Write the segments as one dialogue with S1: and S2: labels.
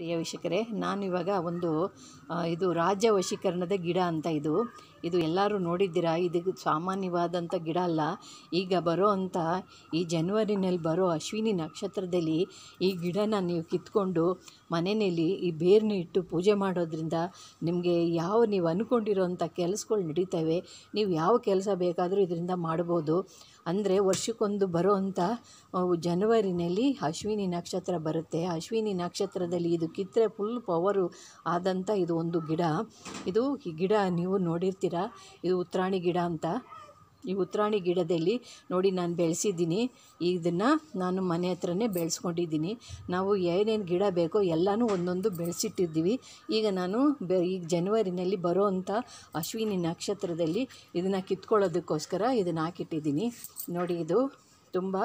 S1: ಪ್ರಿಯ ವೀಕ್ಷಕರೇ ಇವಾಗ ಒಂದು ಇದು ರಾಜ್ಯ ವಶೀಕರಣದ ಗಿಡ ಅಂತ ಇದು ಇದು ಎಲ್ಲರೂ ನೋಡಿದ್ದೀರಾ ಇದು ಸಾಮಾನ್ಯವಾದಂಥ ಗಿಡ ಅಲ್ಲ ಈಗ ಬರೋ ಅಂಥ ಈ ಜನ್ವರಿನಲ್ಲಿ ಬರೋ ಅಶ್ವಿನಿ ನಕ್ಷತ್ರದಲ್ಲಿ ಈ ಗಿಡನ ನೀವು ಕಿತ್ಕೊಂಡು ಮನೆಯಲ್ಲಿ ಈ ಬೇರನ್ನ ಇಟ್ಟು ಪೂಜೆ ಮಾಡೋದ್ರಿಂದ ನಿಮಗೆ ಯಾವ ನೀವು ಅಂದ್ಕೊಂಡಿರೋಂಥ ಕೆಲಸಗಳು ನಡೀತವೆ ನೀವು ಯಾವ ಕೆಲಸ ಬೇಕಾದರೂ ಇದರಿಂದ ಮಾಡ್ಬೋದು ಅಂದರೆ ವರ್ಷಕ್ಕೊಂದು ಬರೋ ಅಂಥ ಜನವರಿನಲ್ಲಿ ಅಶ್ವಿನಿ ನಕ್ಷತ್ರ ಬರುತ್ತೆ ಅಶ್ವಿನಿ ನಕ್ಷತ್ರದಲ್ಲಿ ಇದು ಕಿತ್ತರೆ ಫುಲ್ ಪವರು ಆದಂಥ ಇದು ಒಂದು ಗಿಡ ಇದು ಈ ಗಿಡ ನೀವು ನೋಡಿರ್ತೀರ ಇದು ಉತ್ರಾಣಿ ಗಿಡ ಅಂತ ಈ ಉತ್ತರಾಣಿ ಗಿಡದಲ್ಲಿ ನೋಡಿ ನಾನು ಬೆಳೆಸಿದ್ದೀನಿ ಇದನ್ನು ನಾನು ಮನೆ ಹತ್ರನೇ ಬೆಳೆಸ್ಕೊಂಡಿದ್ದೀನಿ ನಾವು ಏನೇನು ಗಿಡ ಬೇಕೋ ಎಲ್ಲನೂ ಒಂದೊಂದು ಬೆಳೆಸಿಟ್ಟಿದ್ದೀವಿ ಈಗ ನಾನು ಬೆ ಈಗ ಜನವರಿನಲ್ಲಿ ಬರೋ ಅಂಥ ಅಶ್ವಿನಿ ನಕ್ಷತ್ರದಲ್ಲಿ ಇದನ್ನು ಕಿತ್ಕೊಳ್ಳೋದಕ್ಕೋಸ್ಕರ ಇದನ್ನು ಹಾಕಿಟ್ಟಿದ್ದೀನಿ ನೋಡಿ ಇದು ತುಂಬ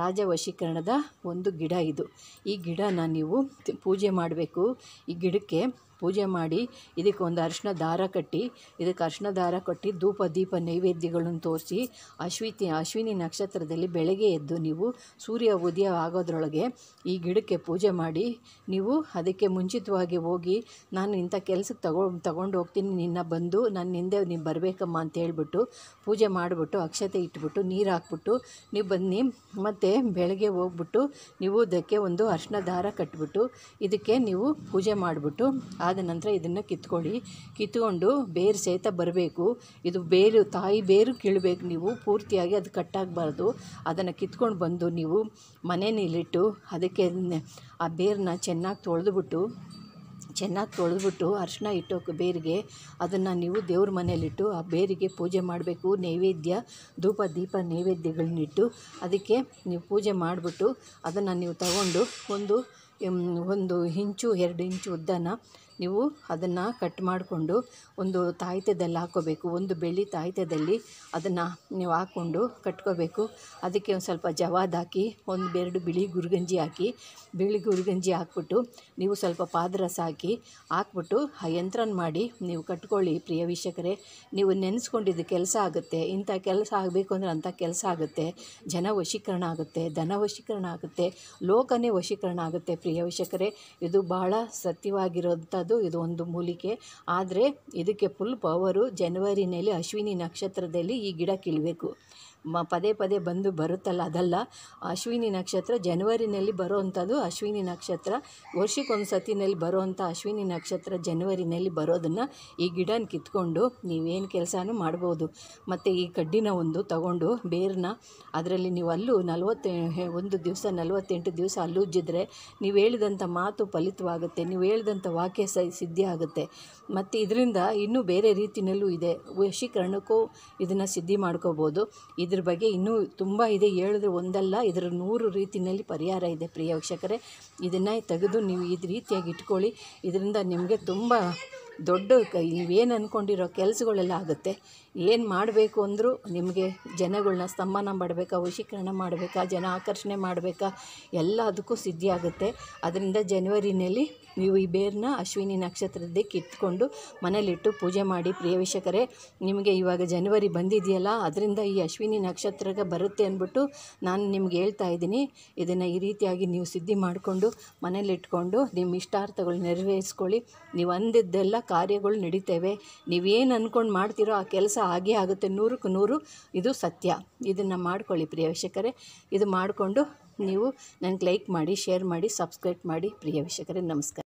S1: ರಾಜವಶೀಕರಣದ ಒಂದು ಗಿಡ ಇದು ಈ ಗಿಡನ ನೀವು ಪೂಜೆ ಮಾಡಬೇಕು ಈ ಗಿಡಕ್ಕೆ ಪೂಜೆ ಮಾಡಿ ಇದಕ್ಕೆ ಒಂದು ಅರಿಶಿನ ದಾರ ಕಟ್ಟಿ ಇದಕ್ಕೆ ಅರ್ಶನ ದಾರ ಕಟ್ಟಿ ಧೂಪ ದೀಪ ನೈವೇದ್ಯಗಳನ್ನು ತೋರಿಸಿ ಅಶ್ವಿತಿ ಅಶ್ವಿನಿ ನಕ್ಷತ್ರದಲ್ಲಿ ಬೆಳಗ್ಗೆ ಎದ್ದು ನೀವು ಸೂರ್ಯ ಉದಯ ಆಗೋದ್ರೊಳಗೆ ಈ ಗಿಡಕ್ಕೆ ಪೂಜೆ ಮಾಡಿ ನೀವು ಅದಕ್ಕೆ ಮುಂಚಿತವಾಗಿ ಹೋಗಿ ನಾನು ಇಂಥ ಕೆಲಸಕ್ಕೆ ತಗೊ ತಗೊಂಡು ಹೋಗ್ತೀನಿ ನಿನ್ನ ಬಂದು ನನ್ನ ಹಿಂದೆ ನೀವು ಬರಬೇಕಮ್ಮ ಅಂತ ಹೇಳ್ಬಿಟ್ಟು ಪೂಜೆ ಮಾಡಿಬಿಟ್ಟು ಅಕ್ಷತೆ ಇಟ್ಬಿಟ್ಟು ನೀರು ಹಾಕ್ಬಿಟ್ಟು ನೀವು ಬಂದು ಬನ್ನಿ ಮತ್ತು ಬೆಳಗ್ಗೆ ಹೋಗ್ಬಿಟ್ಟು ನೀವು ಇದಕ್ಕೆ ಒಂದು ಅರ್ಶಿನ ದಾರ ಕಟ್ಬಿಟ್ಟು ಇದಕ್ಕೆ ನೀವು ಪೂಜೆ ಮಾಡಿಬಿಟ್ಟು ಆದ ನಂತರ ಇದನ್ನು ಕಿತ್ಕೊಳ್ಳಿ ಕಿತ್ಕೊಂಡು ಬೇರು ಸಹಿತ ಬರಬೇಕು ಇದು ಬೇರು ತಾಯಿ ಬೇರು ಕೀಳಬೇಕು ನೀವು ಪೂರ್ತಿಯಾಗಿ ಅದು ಕಟ್ಟಾಗಬಾರ್ದು ಅದನ್ನು ಕಿತ್ಕೊಂಡು ಬಂದು ನೀವು ಮನೆಯಲ್ಲಿಟ್ಟು ಅದಕ್ಕೆ ಆ ಬೇರನ್ನ ಚೆನ್ನಾಗಿ ತೊಳೆದುಬಿಟ್ಟು ಚೆನ್ನಾಗಿ ತೊಳೆದ್ಬಿಟ್ಟು ಅರಿಶಿನ ಇಟ್ಟೋಕೆ ಬೇರಿಗೆ ಅದನ್ನು ನೀವು ದೇವ್ರ ಮನೇಲಿಟ್ಟು ಆ ಬೇರಿಗೆ ಪೂಜೆ ಮಾಡಬೇಕು ನೈವೇದ್ಯ ಧೂಪ ದೀಪ ನೈವೇದ್ಯಗಳನ್ನಿಟ್ಟು ಅದಕ್ಕೆ ನೀವು ಪೂಜೆ ಮಾಡಿಬಿಟ್ಟು ಅದನ್ನು ನೀವು ತಗೊಂಡು ಒಂದು ಒಂದು ಇಂಚು ಎರಡು ಇಂಚು ಉದ್ದನ ನೀವು ಅದನ್ನು ಕಟ್ ಮಾಡಿಕೊಂಡು ಒಂದು ತಾಯಿತದಲ್ಲಿ ಹಾಕ್ಕೋಬೇಕು ಒಂದು ಬೆಳ್ಳಿ ತಾಯಿತದಲ್ಲಿ ಅದನ್ನು ನೀವು ಹಾಕ್ಕೊಂಡು ಕಟ್ಕೋಬೇಕು ಅದಕ್ಕೆ ಒಂದು ಸ್ವಲ್ಪ ಜವಾದ್ ಹಾಕಿ ಒಂದು ಎರಡು ಬಿಳಿ ಗುರುಗಂಜಿ ಹಾಕಿ ಬಿಳಿ ಗುರುಗಂಜಿ ಹಾಕ್ಬಿಟ್ಟು ನೀವು ಸ್ವಲ್ಪ ಪಾದರಸ ಹಾಕಿ ಹಾಕ್ಬಿಟ್ಟು ಆ ಯಂತ್ರನ ಮಾಡಿ ನೀವು ಕಟ್ಕೊಳ್ಳಿ ಪ್ರಿಯ ವೀಕ್ಷಕರೇ ನೀವು ನೆನೆಸ್ಕೊಂಡಿದ್ದು ಕೆಲಸ ಆಗುತ್ತೆ ಇಂಥ ಕೆಲಸ ಆಗಬೇಕು ಅಂದರೆ ಅಂಥ ಕೆಲಸ ಆಗುತ್ತೆ ಜನ ವಶೀಕರಣ ಆಗುತ್ತೆ ಧನ ವಶೀಕರಣ ಆಗುತ್ತೆ ಲೋಕನೇ ವಶೀಕರಣ ಆಗುತ್ತೆ ಪ್ರಿಯ ವೀಕ್ಷಕರೇ ಇದು ಬಹಳ ಸತ್ಯವಾಗಿರುವಂಥದ್ದು ಇದು ಒಂದು ಮೂಲಿಕೆ ಆದರೆ ಇದಕ್ಕೆ ಫುಲ್ ಪವರು ಜನವರಿನಲ್ಲಿ ಅಶ್ವಿನಿ ನಕ್ಷತ್ರದಲ್ಲಿ ಈ ಗಿಡ ಕೀಳಬೇಕು ಮ ಪದೇ ಪದೇ ಬಂದು ಬರುತ್ತಲ್ಲ ಅದಲ್ಲ ಅಶ್ವಿನಿ ನಕ್ಷತ್ರ ಜನವರಿನಲ್ಲಿ ಬರೋವಂಥದ್ದು ಅಶ್ವಿನಿ ನಕ್ಷತ್ರ ವರ್ಷಕ್ಕೊಂದು ಸತಿನಲ್ಲಿ ಬರೋವಂಥ ಅಶ್ವಿನಿ ನಕ್ಷತ್ರ ಜನವರಿನಲ್ಲಿ ಬರೋದನ್ನು ಈ ಗಿಡನ ಕಿತ್ಕೊಂಡು ನೀವೇನು ಕೆಲಸನೂ ಮಾಡ್ಬೋದು ಮತ್ತು ಈ ಕಡ್ಡಿನ ಒಂದು ತಗೊಂಡು ಬೇರನ್ನ ಅದರಲ್ಲಿ ನೀವು ಅಲ್ಲೂ ನಲವತ್ತೆ ಒಂದು ದಿವಸ ನಲವತ್ತೆಂಟು ದಿವಸ ಉಜ್ಜಿದ್ರೆ ನೀವು ನೀವು ಹೇಳಿದಂಥ ಮಾತು ಫಲಿತವಾಗುತ್ತೆ ನೀವು ಹೇಳಿದಂಥ ವಾಕ್ಯ ಸ ಸಿದ್ಧಿ ಆಗುತ್ತೆ ಮತ್ತು ಇದರಿಂದ ಇನ್ನೂ ಬೇರೆ ರೀತಿಯಲ್ಲೂ ಇದೆ ವಶೀಕರಣಕ್ಕೂ ಇದನ್ನು ಸಿದ್ಧಿ ಮಾಡ್ಕೋಬೋದು ಇದ್ರ ಬಗ್ಗೆ ಇನ್ನೂ ತುಂಬ ಇದೆ ಹೇಳಿದ್ರೆ ಒಂದಲ್ಲ ಇದರ ನೂರು ರೀತಿಯಲ್ಲಿ ಪರಿಹಾರ ಇದೆ ಪ್ರಿಯ ವೀಕ್ಷಕರೇ ಇದನ್ನು ತೆಗೆದು ನೀವು ಇದು ರೀತಿಯಾಗಿ ಇಟ್ಕೊಳ್ಳಿ ಇದರಿಂದ ನಿಮಗೆ ತುಂಬ ದೊಡ್ಡ ಏನು ಅಂದ್ಕೊಂಡಿರೋ ಕೆಲಸಗಳೆಲ್ಲ ಆಗುತ್ತೆ ಏನು ಮಾಡಬೇಕು ಅಂದರೂ ನಿಮಗೆ ಜನಗಳನ್ನ ಸ್ತಂಭನ ಮಾಡಬೇಕಾ ವಶೀಕರಣ ಮಾಡಬೇಕಾ ಜನ ಆಕರ್ಷಣೆ ಮಾಡಬೇಕಾ ಎಲ್ಲ ಅದಕ್ಕೂ ಸಿದ್ಧಿಯಾಗುತ್ತೆ ಅದರಿಂದ ಜನವರಿನಲ್ಲಿ ನೀವು ಈ ಬೇರನ್ನ ಅಶ್ವಿನಿ ನಕ್ಷತ್ರದಕ್ಕೆ ಕಿತ್ಕೊಂಡು ಮನೇಲಿಟ್ಟು ಪೂಜೆ ಮಾಡಿ ಪ್ರಿಯವಿಷಕರೇ ನಿಮಗೆ ಇವಾಗ ಜನವರಿ ಬಂದಿದೆಯಲ್ಲ ಅದರಿಂದ ಈ ಅಶ್ವಿನಿ ನಕ್ಷತ್ರಕ್ಕೆ ಬರುತ್ತೆ ಅಂದ್ಬಿಟ್ಟು ನಾನು ನಿಮ್ಗೆ ಹೇಳ್ತಾ ಇದ್ದೀನಿ ಇದನ್ನು ಈ ರೀತಿಯಾಗಿ ನೀವು ಸಿದ್ಧಿ ಮಾಡಿಕೊಂಡು ಮನೇಲಿಟ್ಕೊಂಡು ನಿಮ್ಮ ಇಷ್ಟಾರ್ಥಗಳು ನೆರವೇರಿಸ್ಕೊಳ್ಳಿ ನೀವು ಅಂದಿದ್ದೆಲ್ಲ ಕಾರ್ಯಗಳು ನಡೀತೇವೆ ನೀವೇನು ಅಂದ್ಕೊಂಡು ಮಾಡ್ತೀರೋ ಆ ಕೆಲಸ ಹಾಗೆ ಆಗುತ್ತೆ ನೂರಕ್ಕೆ ನೂರು ಇದು ಸತ್ಯ ಇದನ್ನು ಮಾಡ್ಕೊಳ್ಳಿ ಪ್ರಿಯ ವೀಕ್ಷಕರೇ ಇದು ಮಾಡಿಕೊಂಡು ನೀವು ನನಗೆ ಲೈಕ್ ಮಾಡಿ ಶೇರ್ ಮಾಡಿ ಸಬ್ಸ್ಕ್ರೈಬ್ ಮಾಡಿ ಪ್ರಿಯ ವೀಕ್ಷಕರೇ ನಮಸ್ಕಾರ